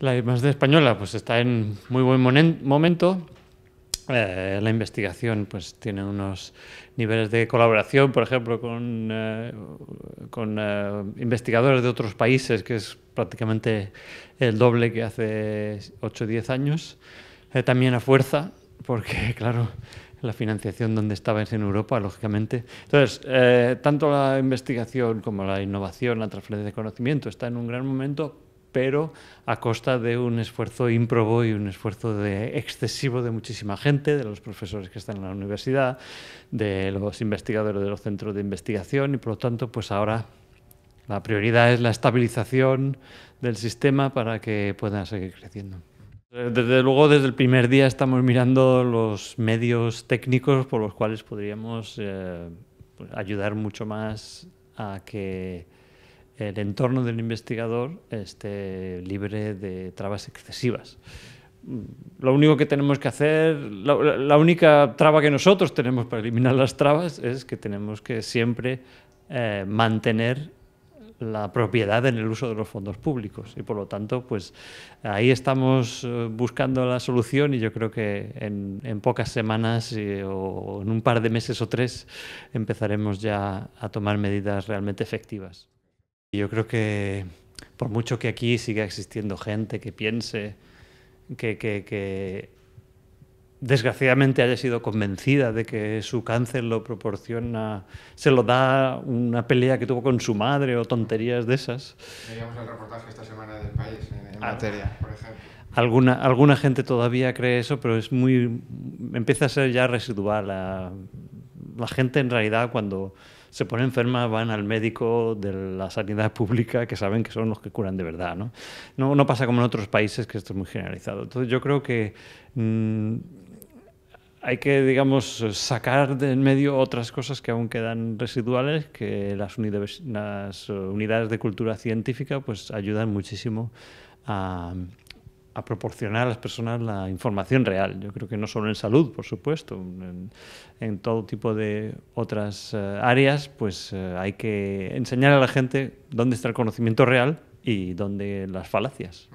La de española pues está en muy buen momento. Eh, la investigación pues tiene unos niveles de colaboración, por ejemplo, con, eh, con eh, investigadores de otros países, que es prácticamente el doble que hace 8 o 10 años. también a fuerza, porque claro, la financiación donde estaba es en Europa, lógicamente. Entonces, tanto la investigación como la innovación, la transferencia de conocimiento está en un gran momento, pero a costa de un esfuerzo ímprobo y un esfuerzo de excesivo de muchísima gente, de los profesores que están en la universidad, de los investigadores de los centros de investigación y por lo tanto pues ahora la prioridad es la estabilización del sistema para que puedan seguir creciendo. Desde luego, desde el primer día estamos mirando los medios técnicos por los cuales podríamos eh, pues, ayudar mucho más a que el entorno del investigador esté libre de trabas excesivas. Mm, lo único que tenemos que hacer, la, única traba que nosotros tenemos para eliminar las trabas es que tenemos que siempre eh, mantener la propiedad en el uso de los fondos públicos y por lo tanto pues ahí estamos eh, buscando la solución y yo creo que en, pocas semanas eh, o en un par de meses o tres empezaremos ya a tomar medidas realmente efectivas. Yo creo que por mucho que aquí siga existiendo gente que piense que, desgraciadamente haya sido convencida de que su cáncer lo proporciona, se lo da una pelea que tuvo con su madre o tonterías de esas. Veíamos el reportaje esta semana del país en, ah. materia, por ejemplo. Alguna, alguna gente todavía cree eso, pero es muy empieza a ser ya residual. La, la gente en realidad cuando se ponen enfermas, van al médico de la sanidad pública, que saben que son los que curan de verdad. No, no, pasa como en otros países, que esto es muy generalizado. Entonces yo creo que... Mm, hay que, digamos, sacar de en medio otras cosas que aún quedan residuales, que las, eh, unidades, de cultura científica pues ayudan muchísimo a, a proporcionar a las personas la información real. Yo creo que no solo en salud, por supuesto, en, todo tipo de otras eh, áreas, pues eh, hay que enseñar a la gente dónde está el conocimiento real y dónde las falacias.